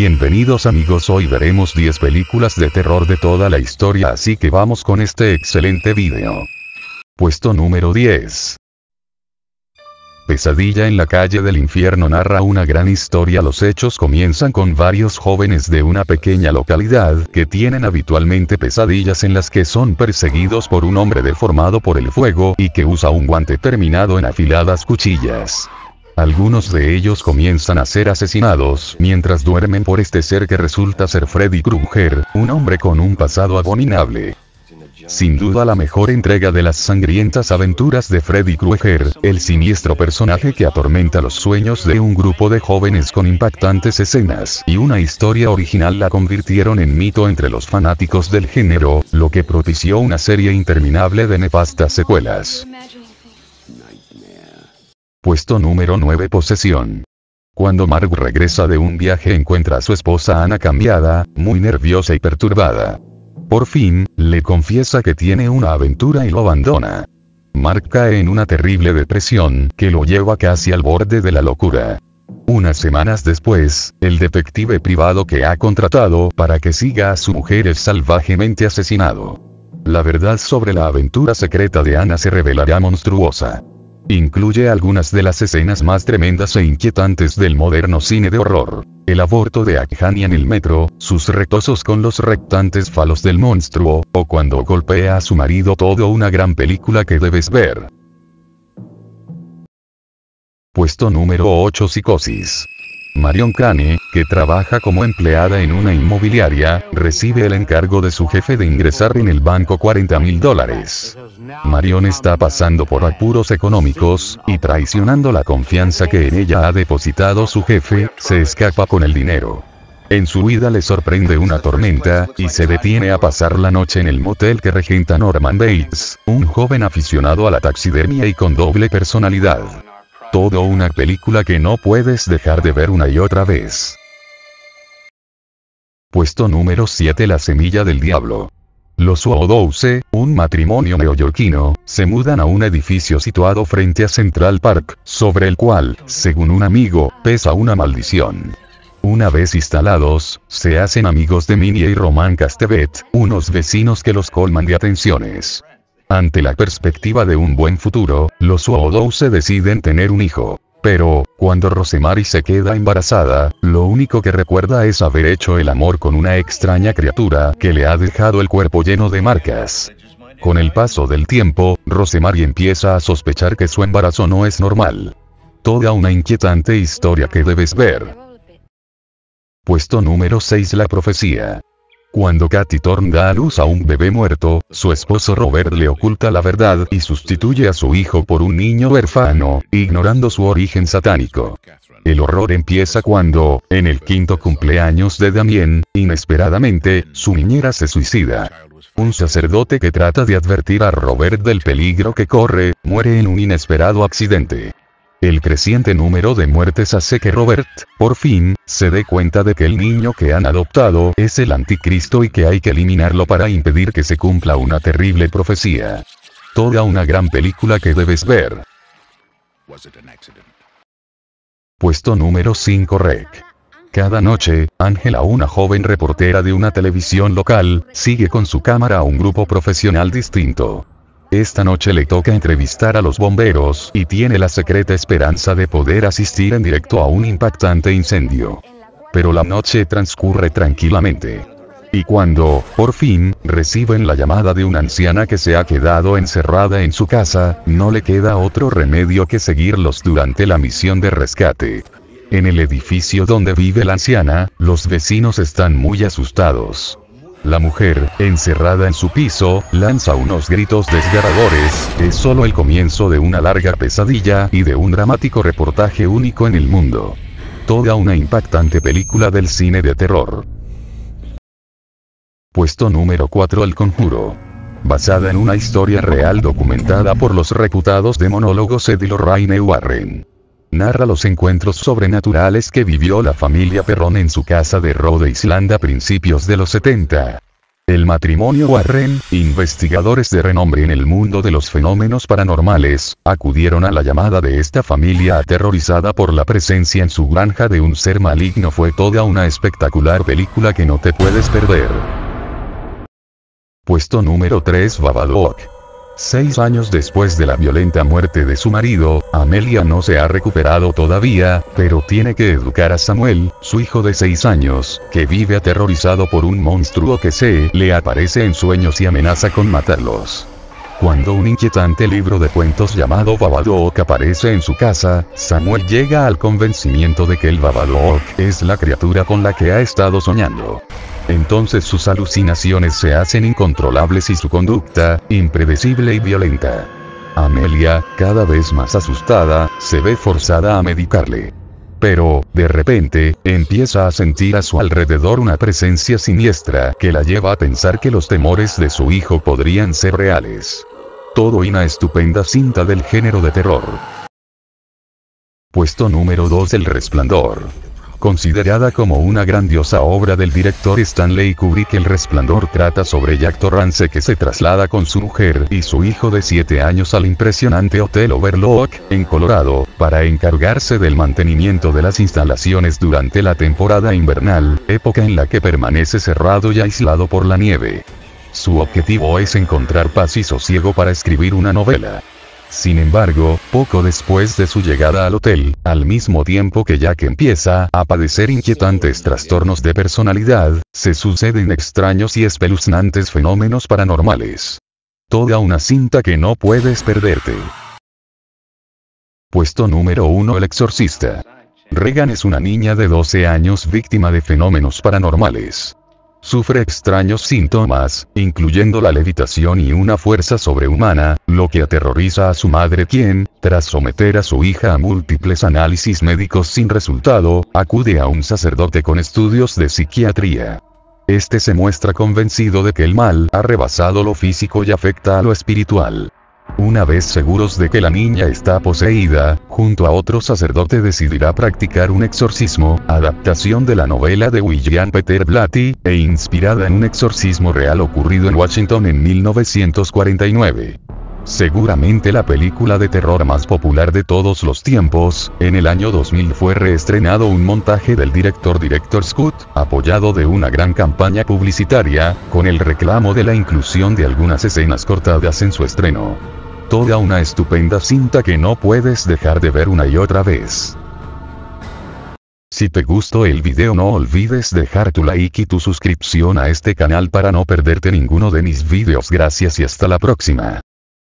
Bienvenidos amigos hoy veremos 10 películas de terror de toda la historia así que vamos con este excelente video. Puesto número 10. Pesadilla en la calle del infierno narra una gran historia. Los hechos comienzan con varios jóvenes de una pequeña localidad que tienen habitualmente pesadillas en las que son perseguidos por un hombre deformado por el fuego y que usa un guante terminado en afiladas cuchillas. Algunos de ellos comienzan a ser asesinados mientras duermen por este ser que resulta ser Freddy Krueger, un hombre con un pasado abominable. Sin duda la mejor entrega de las sangrientas aventuras de Freddy Krueger, el siniestro personaje que atormenta los sueños de un grupo de jóvenes con impactantes escenas y una historia original la convirtieron en mito entre los fanáticos del género, lo que propició una serie interminable de nefastas secuelas. Puesto número 9 Posesión. Cuando Mark regresa de un viaje encuentra a su esposa Ana cambiada, muy nerviosa y perturbada. Por fin, le confiesa que tiene una aventura y lo abandona. Mark cae en una terrible depresión que lo lleva casi al borde de la locura. Unas semanas después, el detective privado que ha contratado para que siga a su mujer es salvajemente asesinado. La verdad sobre la aventura secreta de Ana se revelará monstruosa. Incluye algunas de las escenas más tremendas e inquietantes del moderno cine de horror. El aborto de Akhani en el metro, sus retosos con los rectantes falos del monstruo, o cuando golpea a su marido todo una gran película que debes ver. Puesto número 8 Psicosis. Marion Cane, que trabaja como empleada en una inmobiliaria, recibe el encargo de su jefe de ingresar en el banco 40 mil dólares. Marion está pasando por apuros económicos, y traicionando la confianza que en ella ha depositado su jefe, se escapa con el dinero. En su huida le sorprende una tormenta, y se detiene a pasar la noche en el motel que regenta Norman Bates, un joven aficionado a la taxidermia y con doble personalidad. Todo una película que no puedes dejar de ver una y otra vez. Puesto número 7 La semilla del diablo. Los UO12, un matrimonio neoyorquino, se mudan a un edificio situado frente a Central Park, sobre el cual, según un amigo, pesa una maldición. Una vez instalados, se hacen amigos de Minnie y Román Castevet, unos vecinos que los colman de atenciones. Ante la perspectiva de un buen futuro, los Uodou se deciden tener un hijo. Pero, cuando Rosemary se queda embarazada, lo único que recuerda es haber hecho el amor con una extraña criatura que le ha dejado el cuerpo lleno de marcas. Con el paso del tiempo, Rosemary empieza a sospechar que su embarazo no es normal. Toda una inquietante historia que debes ver. Puesto número 6 La profecía. Cuando Katy Thorne da a luz a un bebé muerto, su esposo Robert le oculta la verdad y sustituye a su hijo por un niño huérfano, ignorando su origen satánico. El horror empieza cuando, en el quinto cumpleaños de Damien, inesperadamente, su niñera se suicida. Un sacerdote que trata de advertir a Robert del peligro que corre, muere en un inesperado accidente. El creciente número de muertes hace que Robert, por fin, se dé cuenta de que el niño que han adoptado es el anticristo y que hay que eliminarlo para impedir que se cumpla una terrible profecía. Toda una gran película que debes ver. Puesto número 5 Rec. Cada noche, Ángela, una joven reportera de una televisión local, sigue con su cámara a un grupo profesional distinto. Esta noche le toca entrevistar a los bomberos y tiene la secreta esperanza de poder asistir en directo a un impactante incendio. Pero la noche transcurre tranquilamente. Y cuando, por fin, reciben la llamada de una anciana que se ha quedado encerrada en su casa, no le queda otro remedio que seguirlos durante la misión de rescate. En el edificio donde vive la anciana, los vecinos están muy asustados. La mujer, encerrada en su piso, lanza unos gritos desgarradores, es solo el comienzo de una larga pesadilla y de un dramático reportaje único en el mundo. Toda una impactante película del cine de terror. Puesto número 4 El Conjuro basada en una historia real documentada por los reputados demonólogos Eddie Lorraine Warren narra los encuentros sobrenaturales que vivió la familia Perrón en su casa de Rhode Island a principios de los 70. El matrimonio Warren, investigadores de renombre en el mundo de los fenómenos paranormales, acudieron a la llamada de esta familia aterrorizada por la presencia en su granja de un ser maligno. Fue toda una espectacular película que no te puedes perder. Puesto número 3 Babadook. Seis años después de la violenta muerte de su marido, Amelia no se ha recuperado todavía, pero tiene que educar a Samuel, su hijo de seis años, que vive aterrorizado por un monstruo que se le aparece en sueños y amenaza con matarlos. Cuando un inquietante libro de cuentos llamado Babadook aparece en su casa, Samuel llega al convencimiento de que el Babadook es la criatura con la que ha estado soñando. Entonces sus alucinaciones se hacen incontrolables y su conducta, impredecible y violenta. Amelia, cada vez más asustada, se ve forzada a medicarle. Pero, de repente, empieza a sentir a su alrededor una presencia siniestra que la lleva a pensar que los temores de su hijo podrían ser reales. Todo y una estupenda cinta del género de terror. Puesto número 2 El Resplandor. Considerada como una grandiosa obra del director Stanley Kubrick, El Resplandor trata sobre Jack Torrance que se traslada con su mujer y su hijo de 7 años al impresionante Hotel Overlook, en Colorado, para encargarse del mantenimiento de las instalaciones durante la temporada invernal, época en la que permanece cerrado y aislado por la nieve. Su objetivo es encontrar paz y sosiego para escribir una novela. Sin embargo, poco después de su llegada al hotel, al mismo tiempo que Jack empieza a padecer inquietantes trastornos de personalidad, se suceden extraños y espeluznantes fenómenos paranormales. Toda una cinta que no puedes perderte. Puesto número 1 El exorcista. Regan es una niña de 12 años víctima de fenómenos paranormales. Sufre extraños síntomas, incluyendo la levitación y una fuerza sobrehumana, lo que aterroriza a su madre quien, tras someter a su hija a múltiples análisis médicos sin resultado, acude a un sacerdote con estudios de psiquiatría. Este se muestra convencido de que el mal ha rebasado lo físico y afecta a lo espiritual. Una vez seguros de que la niña está poseída, junto a otro sacerdote decidirá practicar un exorcismo, adaptación de la novela de William Peter Blatty, e inspirada en un exorcismo real ocurrido en Washington en 1949. Seguramente la película de terror más popular de todos los tiempos, en el año 2000 fue reestrenado un montaje del director Director Scott, apoyado de una gran campaña publicitaria, con el reclamo de la inclusión de algunas escenas cortadas en su estreno. Toda una estupenda cinta que no puedes dejar de ver una y otra vez. Si te gustó el video no olvides dejar tu like y tu suscripción a este canal para no perderte ninguno de mis videos gracias y hasta la próxima.